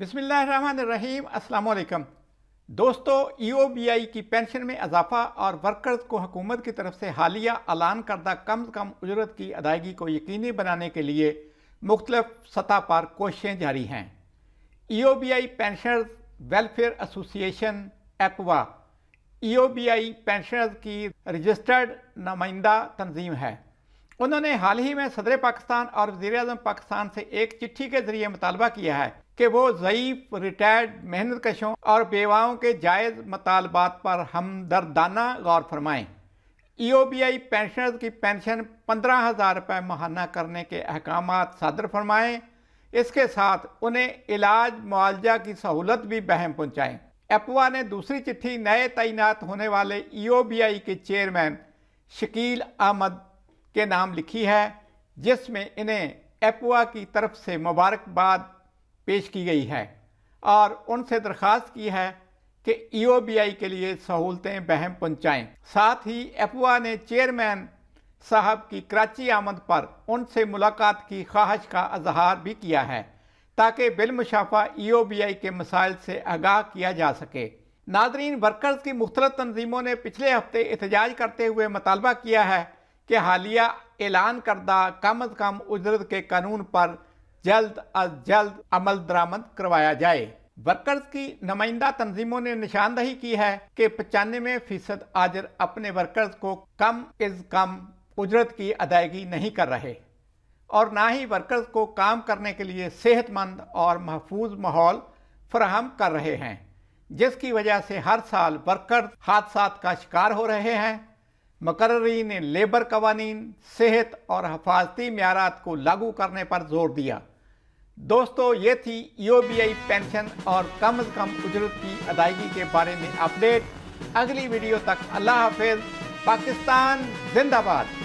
बिसमीम अल्लाम दोस्तों ई e की पेंशन में इजाफा और वर्कर्स को हुकूमत की तरफ से हालिया ऐलान करदा कम से कम उजरत की अदायगी को यकीनी बनाने के लिए मुख्तलफ सतह पर कोशिशें जारी हैं E O B I pensioners welfare association एपवा E O B I pensioners की रजिस्टर्ड नुमाइंदा तंजीम है उन्होंने हाल ही में सदर पाकिस्तान और वजी अजम पाकिस्तान से एक चिट्ठी के जरिए मुतालबा किया है कि वो ज़यीफ रिटायर्ड मेहनत कशों और बेवाओं के जायज़ मतालबात पर हमदर्दाना गौर फरमाएँ E O B I pensioners की पेंशन पंद्रह हज़ार रुपये महाना करने के अहकाम सदर फरमाएँ इसके साथ उन्हें इलाज मुआवजा की सहूलत भी बहम पहुँचाएँ एपवा ने दूसरी चिट्ठी नए तैनात होने वाले ई ओ बी आई के चेयरमैन शकील अहमद के नाम लिखी है जिसमें इन्हें एपुआ की तरफ से मुबारकबाद पेश की गई है और उनसे दरख्वास्त की है कि ईओबीआई e के लिए सहूलतें बहम पहुंचाएं। साथ ही एपुआ ने चेयरमैन साहब की कराची आमद पर उनसे मुलाकात की ख्वाहिश का अजहार भी किया है ताकि बिलमशाफा ई e के मसाइल से आगाह किया जा सके नादरीन वर्कर्स की मुख्तलिफ तनजीमों ने पिछले हफ्ते एहतजाज करते हुए मुतालबा किया है कि हालिया ऐलान करदा कम अज कम उजरत के कानून पर जल्द अज जल्द अमल दरामद करवाया जाए वर्कर्स की नुमाइंदा तंजीमों ने निशानदही की है कि पचानवे फीसद आजर अपने वर्कर्स को कम अज कम उजरत की अदायगी नहीं कर रहे और ना ही वर्कर्स को काम करने के लिए सेहतमंद और महफूज माहौल फ्राहम कर रहे हैं जिसकी वजह से हर साल वर्कर्स हादसा का शिकार हो रहे हैं मकर्रीन ने लेबर कवानीन सेहत और हफाजती मैारात को लागू करने पर जोर दिया दोस्तों ये थी ईओबीआई e पेंशन और कम अज़ कम उजरत की अदायगी के बारे में अपडेट अगली वीडियो तक अल्लाह हाफिज़ पाकिस्तान जिंदाबाद